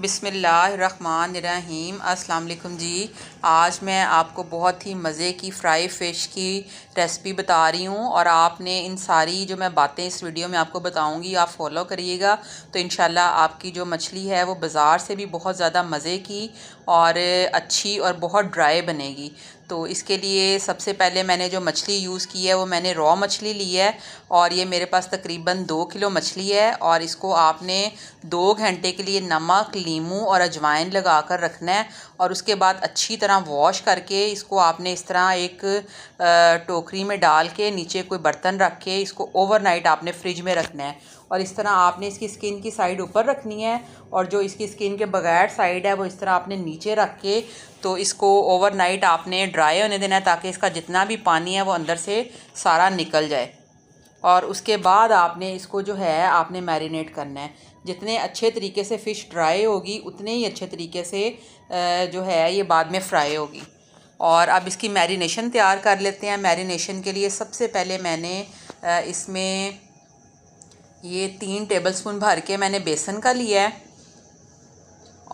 बिसमीम अलकुम जी आज मैं आपको बहुत ही मज़े की फ़्राई फ़िश की रेसिपी बता रही हूँ और आपने इन सारी जो मैं बातें इस वीडियो में आपको बताऊँगी आप फॉलो करिएगा तो इन आपकी जो मछली है वो बाज़ार से भी बहुत ज़्यादा मज़े की और अच्छी और बहुत ड्राई बनेगी तो इसके लिए सबसे पहले मैंने जो मछली यूज़ की है वो मैंने रॉ मछली ली है और ये मेरे पास तकरीबन दो किलो मछली है और इसको आपने दो घंटे के लिए नमक लीमू और अजवाइन लगा कर रखना है और उसके बाद अच्छी तरह वॉश करके इसको आपने इस तरह एक टोकरी में डाल के नीचे कोई बर्तन रख के इसको ओवरनाइट आपने फ्रिज में रखना है और इस तरह आपने इसकी स्किन की साइड ऊपर रखनी है और जो इसकी स्किन के बगैर साइड है वो इस तरह आपने नीचे रख के तो इसको ओवरनाइट आपने ड्राई होने देना है ताकि इसका जितना भी पानी है वो अंदर से सारा निकल जाए और उसके बाद आपने इसको जो है आपने मैरिनेट करना है जितने अच्छे तरीके से फ़िश ड्राई होगी उतने ही अच्छे तरीके से जो है ये बाद में फ्राई होगी और अब इसकी मैरिनेशन तैयार कर लेते हैं मैरिनेशन के लिए सबसे पहले मैंने इसमें ये तीन टेबलस्पून भर के मैंने बेसन का लिया है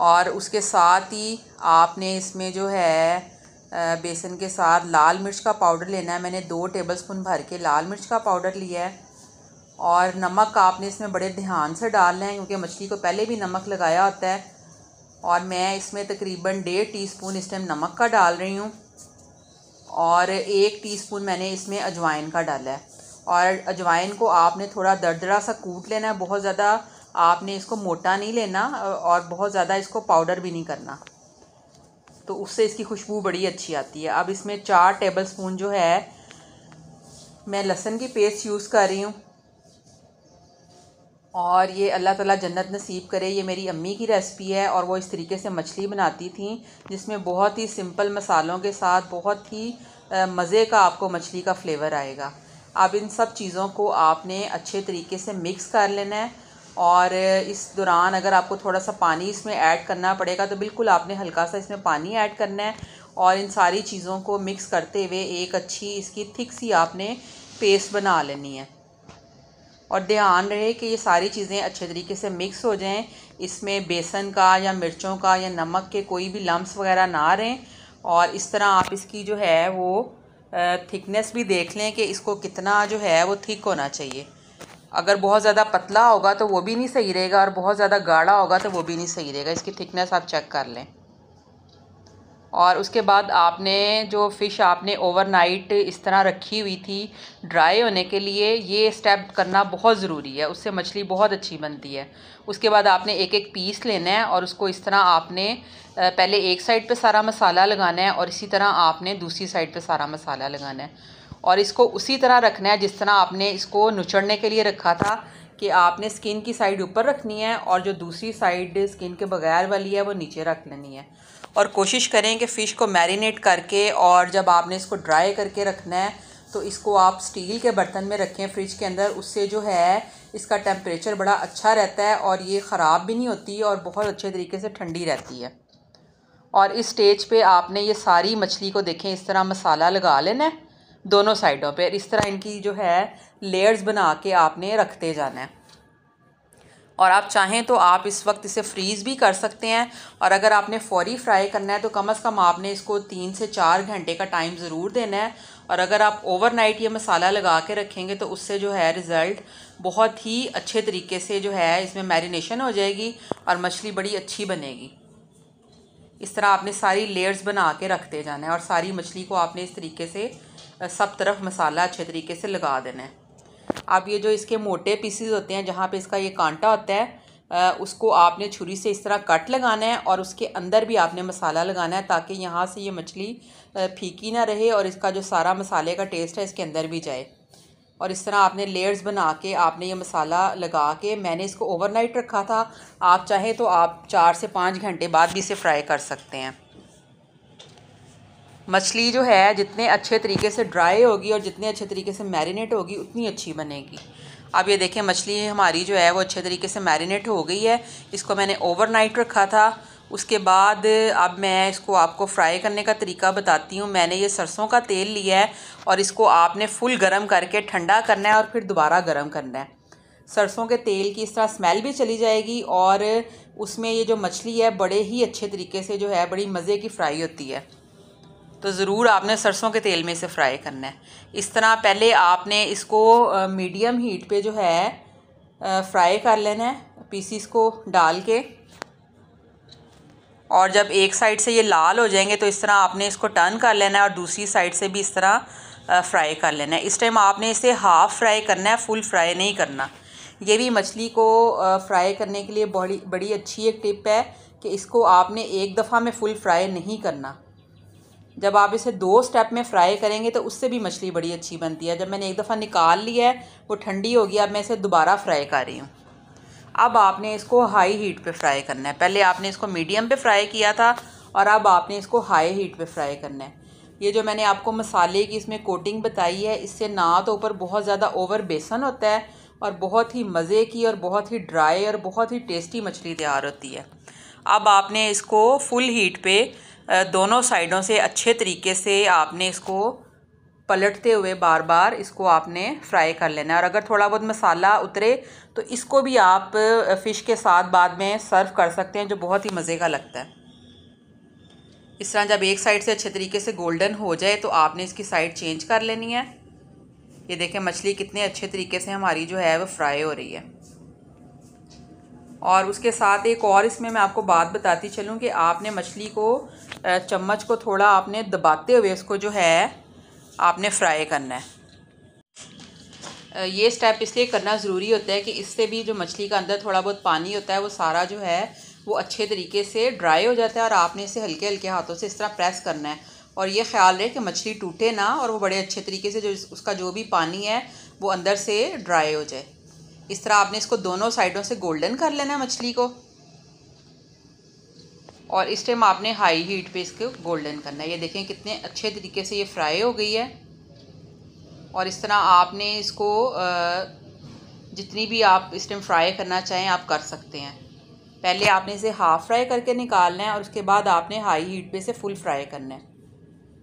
और उसके साथ ही आपने इसमें जो है बेसन के साथ लाल मिर्च का पाउडर लेना है मैंने दो टेबलस्पून भर के लाल मिर्च का पाउडर लिया है और नमक आपने इसमें बड़े ध्यान से डालना है क्योंकि मछली को पहले भी नमक लगाया होता है और मैं इसमें तकरीबन डेढ़ स्पून इस टाइम नमक का डाल रही हूँ और एक टीस्पून मैंने इसमें अजवाइन का डाला है और अजवाइन को आपने थोड़ा दरदरा सा कूट लेना है बहुत ज़्यादा आपने इसको मोटा नहीं लेना और बहुत ज़्यादा इसको पाउडर भी नहीं करना तो उससे इसकी खुशबू बड़ी अच्छी आती है अब इसमें चार टेबल स्पून जो है मैं लहसन की पेस्ट यूज़ कर रही हूँ और ये अल्लाह ताला जन्नत नसीब करे ये मेरी अम्मी की रेसिपी है और वो इस तरीके से मछली बनाती थी जिसमें बहुत ही सिंपल मसालों के साथ बहुत ही मज़े का आपको मछली का फ्लेवर आएगा अब इन सब चीज़ों को आपने अच्छे तरीके से मिक्स कर लेना है और इस दौरान अगर आपको थोड़ा सा पानी इसमें ऐड करना पड़ेगा तो बिल्कुल आपने हल्का सा इसमें पानी ऐड करना है और इन सारी चीज़ों को मिक्स करते हुए एक अच्छी इसकी थिक सी आपने पेस्ट बना लेनी है और ध्यान रहे कि ये सारी चीज़ें अच्छे तरीके से मिक्स हो जाएं इसमें बेसन का या मिर्चों का या नमक के कोई भी लम्ब वगैरह ना रहें और इस तरह आप इसकी जो है वो थिकनेस भी देख लें कि इसको कितना जो है वो थिक होना चाहिए अगर बहुत ज़्यादा पतला होगा तो वो भी नहीं सही रहेगा और बहुत ज़्यादा गाढ़ा होगा तो वो भी नहीं सही रहेगा इसकी थिकनेस आप चेक कर लें और उसके बाद आपने जो फ़िश आपने ओवरनाइट इस तरह रखी हुई थी ड्राई होने के लिए ये स्टेप करना बहुत ज़रूरी है उससे मछली बहुत अच्छी बनती है उसके बाद आपने एक एक पीस लेना है और उसको इस तरह आपने पहले एक साइड पे सारा मसाला लगाना है और इसी तरह आपने दूसरी साइड पे सारा मसाला लगाना है और इसको उसी तरह रखना है जिस तरह आपने इसको नुचड़ने के लिए रखा था कि आपने स्किन की साइड ऊपर रखनी है और जो दूसरी साइड स्किन के बगैर वाली है वो नीचे रख लेनी है और कोशिश करें कि फ़िश को मैरिनेट करके और जब आपने इसको ड्राई करके रखना है तो इसको आप स्टील के बर्तन में रखें फ्रिज के अंदर उससे जो है इसका टेम्परेचर बड़ा अच्छा रहता है और ये ख़राब भी नहीं होती और बहुत अच्छे तरीके से ठंडी रहती है और इस स्टेज पे आपने ये सारी मछली को देखें इस तरह मसाला लगा लेना दोनों साइडों पर इस तरह इनकी जो है लेयर्स बना के आपने रखते जाना है और आप चाहें तो आप इस वक्त इसे फ्रीज़ भी कर सकते हैं और अगर आपने फौरी फ्राई करना है तो कम अज़ कम आपने इसको तीन से चार घंटे का टाइम ज़रूर देना है और अगर आप ओवरनाइट ये मसाला लगा के रखेंगे तो उससे जो है रिज़ल्ट बहुत ही अच्छे तरीके से जो है इसमें मैरिनेशन हो जाएगी और मछली बड़ी अच्छी बनेगी इस तरह आपने सारी लेयर्स बना के रखते जाना है और सारी मछली को आपने इस तरीके से सब तरफ मसाला अच्छे तरीके से लगा देना है आप ये जो इसके मोटे पीसीज होते हैं जहाँ पे इसका ये कांटा होता है उसको आपने छुरी से इस तरह कट लगाना है और उसके अंदर भी आपने मसाला लगाना है ताकि यहाँ से ये मछली फीकी ना रहे और इसका जो सारा मसाले का टेस्ट है इसके अंदर भी जाए और इस तरह आपने लेयर्स बना के आपने ये मसाला लगा के मैंने इसको ओवरनाइट रखा था आप चाहें तो आप चार से पाँच घंटे बाद भी इसे फ्राई कर सकते हैं मछली जो है जितने अच्छे तरीके से ड्राई होगी और जितने अच्छे तरीके से मैरिनेट होगी उतनी अच्छी बनेगी अब ये देखें मछली हमारी जो है वो अच्छे तरीके से मैरिनेट हो गई है इसको मैंने ओवरनाइट रखा था उसके बाद अब मैं इसको आपको फ्राई करने का तरीका बताती हूँ मैंने ये सरसों का तेल लिया है और इसको आपने फुल गर्म करके ठंडा करना है और फिर दोबारा गर्म करना है सरसों के तेल की इस तरह स्मेल भी चली जाएगी और उसमें ये जो मछली है बड़े ही अच्छे तरीके से जो है बड़ी मज़े की फ्राई होती है तो ज़रूर आपने सरसों के तेल में इसे फ्राई करना है इस तरह पहले आपने इसको मीडियम हीट पे जो है फ्राई कर लेना है पीसीस को डाल के और जब एक साइड से ये लाल हो जाएंगे तो इस तरह आपने इसको टर्न कर लेना है और दूसरी साइड से भी इस तरह फ्राई कर लेना है इस टाइम आपने इसे हाफ़ फ्राई करना है फुल फ्राई नहीं करना ये भी मछली को फ्राई करने के लिए बड़ी बड़ी अच्छी एक टिप है कि इसको आपने एक दफ़ा में फुल फ्राई नहीं करना जब आप इसे दो स्टेप में फ्राई करेंगे तो उससे भी मछली बड़ी अच्छी बनती है जब मैंने एक दफ़ा निकाल लिया है वो ठंडी होगी अब मैं इसे दोबारा फ्राई कर रही हूँ अब आपने इसको हाई हीट पे फ्राई करना है पहले आपने इसको मीडियम पे फ्राई किया था और अब आपने इसको हाई हीट पे फ्राई करना है ये जो मैंने आपको मसाले की इसमें कोटिंग बताई है इससे ना तो ऊपर बहुत ज़्यादा ओवर बेसन होता है और बहुत ही मज़े की और बहुत ही ड्राई और बहुत ही टेस्टी मछली तैयार होती है अब आपने इसको फुल हीट पर दोनों साइडों से अच्छे तरीके से आपने इसको पलटते हुए बार बार इसको आपने फ्राई कर लेना है और अगर थोड़ा बहुत मसाला उतरे तो इसको भी आप फ़िश के साथ बाद में सर्व कर सकते हैं जो बहुत ही मज़े का लगता है इस तरह जब एक साइड से अच्छे तरीके से गोल्डन हो जाए तो आपने इसकी साइड चेंज कर लेनी है ये देखें मछली कितने अच्छे तरीके से हमारी जो है वो फ्राई हो रही है और उसके साथ एक और इसमें मैं आपको बात बताती चलूँ कि आपने मछली को चम्मच को थोड़ा आपने दबाते हुए इसको जो है आपने फ्राई करना है ये स्टेप इसलिए करना ज़रूरी होता है कि इससे भी जो मछली का अंदर थोड़ा बहुत पानी होता है वो सारा जो है वो अच्छे तरीके से ड्राई हो जाता है और आपने इसे हल्के हल्के हाथों से इस तरह प्रेस करना है और ये ख्याल रहे कि मछली टूटे ना और वो बड़े अच्छे तरीके से जो उसका जो भी पानी है वो अंदर से ड्राई हो जाए इस तरह आपने इसको दोनों साइडों से गोल्डन कर लेना है मछली को और इस टाइम आपने हाई हीट पे इसको गोल्डन करना है ये देखें कितने अच्छे तरीके से ये फ्राई हो गई है और इस तरह आपने इसको जितनी भी आप इस टाइम फ्राई करना चाहें आप कर सकते हैं पहले आपने इसे हाफ़ फ्राई करके निकालना है और उसके बाद आपने हाई हीट पे इसे फुल फ्राई करना है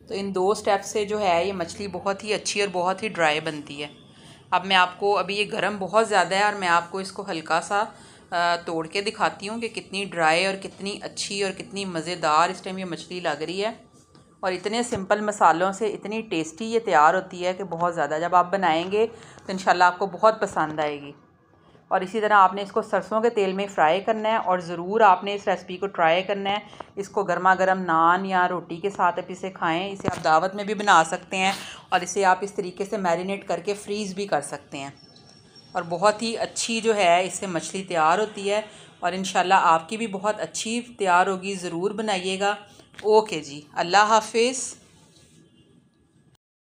तो इन दो स्टेप से जो है ये मछली बहुत ही अच्छी और बहुत ही ड्राई बनती है अब मैं आपको अभी ये गर्म बहुत ज़्यादा है और मैं आपको इसको हल्का सा तोड़ के दिखाती हूँ कि कितनी ड्राई और कितनी अच्छी और कितनी मज़ेदार इस टाइम ये मछली लग रही है और इतने सिंपल मसालों से इतनी टेस्टी ये तैयार होती है कि बहुत ज़्यादा जब आप बनाएंगे तो इन आपको बहुत पसंद आएगी और इसी तरह आपने इसको सरसों के तेल में फ्राई करना है और ज़रूर आपने इस रेसिपी को ट्राई करना है इसको गर्मा गर्म नान या रोटी के साथ आप इसे खाएँ इसे आप दावत में भी बना सकते हैं और इसे आप इस तरीके से मैरिनेट करके फ्रीज़ भी कर सकते हैं और बहुत ही अच्छी जो है इससे मछली तैयार होती है और इन आपकी भी बहुत अच्छी तैयार होगी ज़रूर बनाइएगा ओके जी अल्लाह हाफिज़